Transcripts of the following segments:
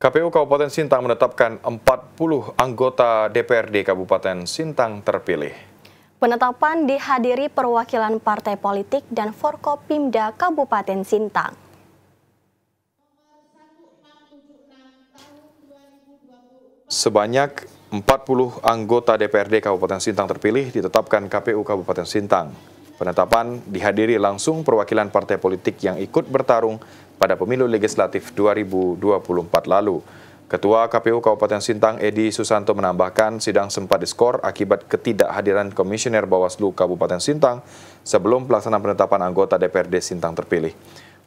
KPU Kabupaten Sintang menetapkan 40 anggota DPRD Kabupaten Sintang terpilih. Penetapan dihadiri perwakilan partai politik dan Forkopimda Kabupaten Sintang. Sebanyak 40 anggota DPRD Kabupaten Sintang terpilih ditetapkan KPU Kabupaten Sintang. Penetapan dihadiri langsung perwakilan partai politik yang ikut bertarung pada pemilu legislatif 2024 lalu. Ketua KPU Kabupaten Sintang Edi Susanto menambahkan sidang sempat diskor akibat ketidakhadiran Komisioner Bawaslu Kabupaten Sintang sebelum pelaksanaan penetapan anggota DPRD Sintang terpilih.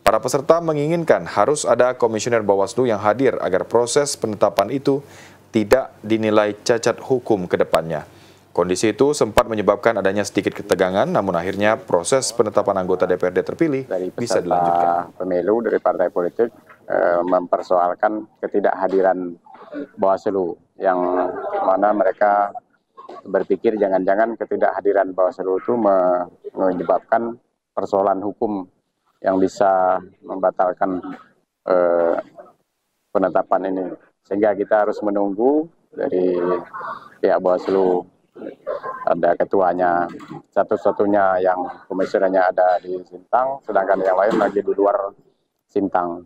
Para peserta menginginkan harus ada Komisioner Bawaslu yang hadir agar proses penetapan itu tidak dinilai cacat hukum ke depannya. Kondisi itu sempat menyebabkan adanya sedikit ketegangan, namun akhirnya proses penetapan anggota DPRD terpilih Dari bisa dilanjutkan. Pemilu dari partai politik e, mempersoalkan ketidakhadiran Bawaslu yang mana mereka berpikir jangan-jangan ketidakhadiran Bawaslu itu menyebabkan persoalan hukum yang bisa membatalkan e, penetapan ini. Sehingga kita harus menunggu dari pihak Bawaslu ada ketuanya satu-satunya yang komisionernya ada di Sintang sedangkan yang lain lagi di luar Sintang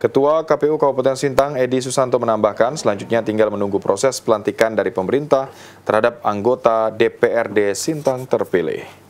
Ketua KPU Kabupaten Sintang Edi Susanto menambahkan selanjutnya tinggal menunggu proses pelantikan dari pemerintah terhadap anggota DPRD Sintang terpilih.